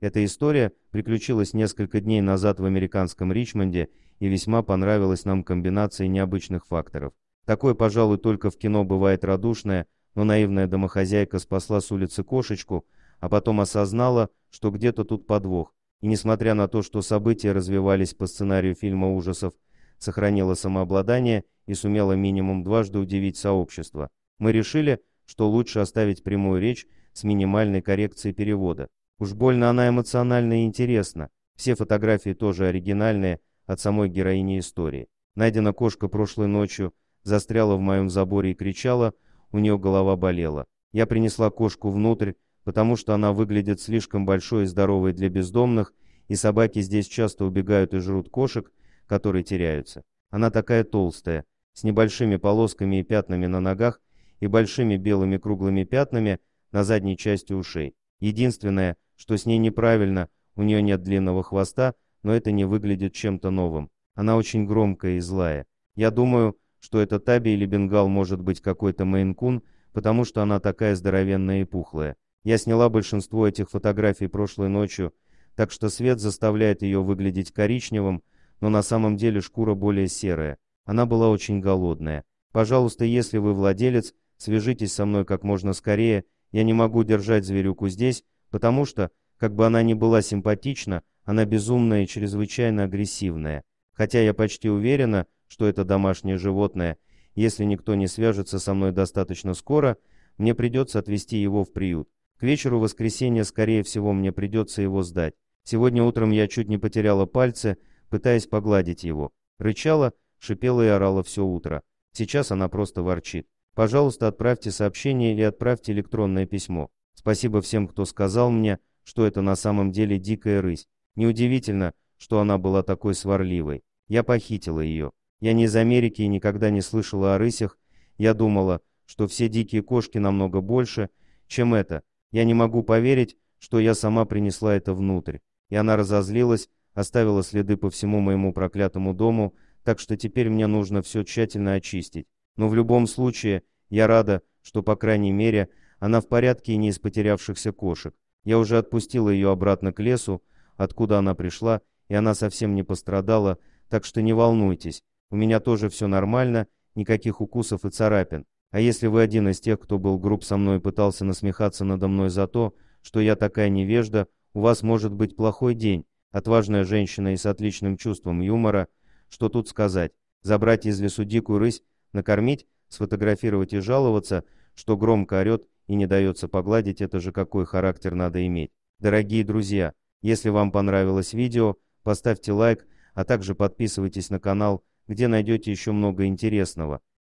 Эта история приключилась несколько дней назад в американском Ричмонде и весьма понравилась нам комбинацией необычных факторов. Такое, пожалуй, только в кино бывает радушное, но наивная домохозяйка спасла с улицы кошечку, а потом осознала, что где-то тут подвох, и несмотря на то, что события развивались по сценарию фильма ужасов, сохранила самообладание и сумела минимум дважды удивить сообщество. Мы решили, что лучше оставить прямую речь с минимальной коррекцией перевода. Уж больно она эмоциональна и интересна. Все фотографии тоже оригинальные от самой героини истории. Найдена кошка прошлой ночью, застряла в моем заборе и кричала, у нее голова болела. Я принесла кошку внутрь, потому что она выглядит слишком большой и здоровой для бездомных, и собаки здесь часто убегают и жрут кошек, которые теряются. Она такая толстая, с небольшими полосками и пятнами на ногах и большими белыми круглыми пятнами на задней части ушей. Единственное, что с ней неправильно, у нее нет длинного хвоста, но это не выглядит чем-то новым. Она очень громкая и злая. Я думаю, что это Таби или Бенгал может быть какой-то мейнкун, потому что она такая здоровенная и пухлая. Я сняла большинство этих фотографий прошлой ночью, так что свет заставляет ее выглядеть коричневым, но на самом деле шкура более серая. Она была очень голодная. Пожалуйста, если вы владелец, свяжитесь со мной как можно скорее, я не могу держать зверюку здесь, потому что, как бы она ни была симпатична, она безумная и чрезвычайно агрессивная. Хотя я почти уверена, что это домашнее животное, если никто не свяжется со мной достаточно скоро, мне придется отвезти его в приют. К вечеру воскресенья, скорее всего, мне придется его сдать. Сегодня утром я чуть не потеряла пальцы, пытаясь погладить его. Рычала, шипела и орала все утро. Сейчас она просто ворчит. Пожалуйста, отправьте сообщение или отправьте электронное письмо. Спасибо всем, кто сказал мне, что это на самом деле дикая рысь. Неудивительно, что она была такой сварливой. Я похитила ее. Я не из Америки и никогда не слышала о рысях. Я думала, что все дикие кошки намного больше, чем это. Я не могу поверить, что я сама принесла это внутрь. И она разозлилась, оставила следы по всему моему проклятому дому, так что теперь мне нужно все тщательно очистить. Но в любом случае, я рада, что, по крайней мере, она в порядке и не из потерявшихся кошек. Я уже отпустила ее обратно к лесу, откуда она пришла, и она совсем не пострадала, так что не волнуйтесь. У меня тоже все нормально, никаких укусов и царапин. А если вы один из тех, кто был груб со мной и пытался насмехаться надо мной за то, что я такая невежда, у вас может быть плохой день. Отважная женщина и с отличным чувством юмора, что тут сказать? Забрать из лесу дикую рысь, накормить, сфотографировать и жаловаться, что громко орет и не дается погладить, это же какой характер надо иметь. Дорогие друзья, если вам понравилось видео, поставьте лайк, а также подписывайтесь на канал, где найдете еще много интересного.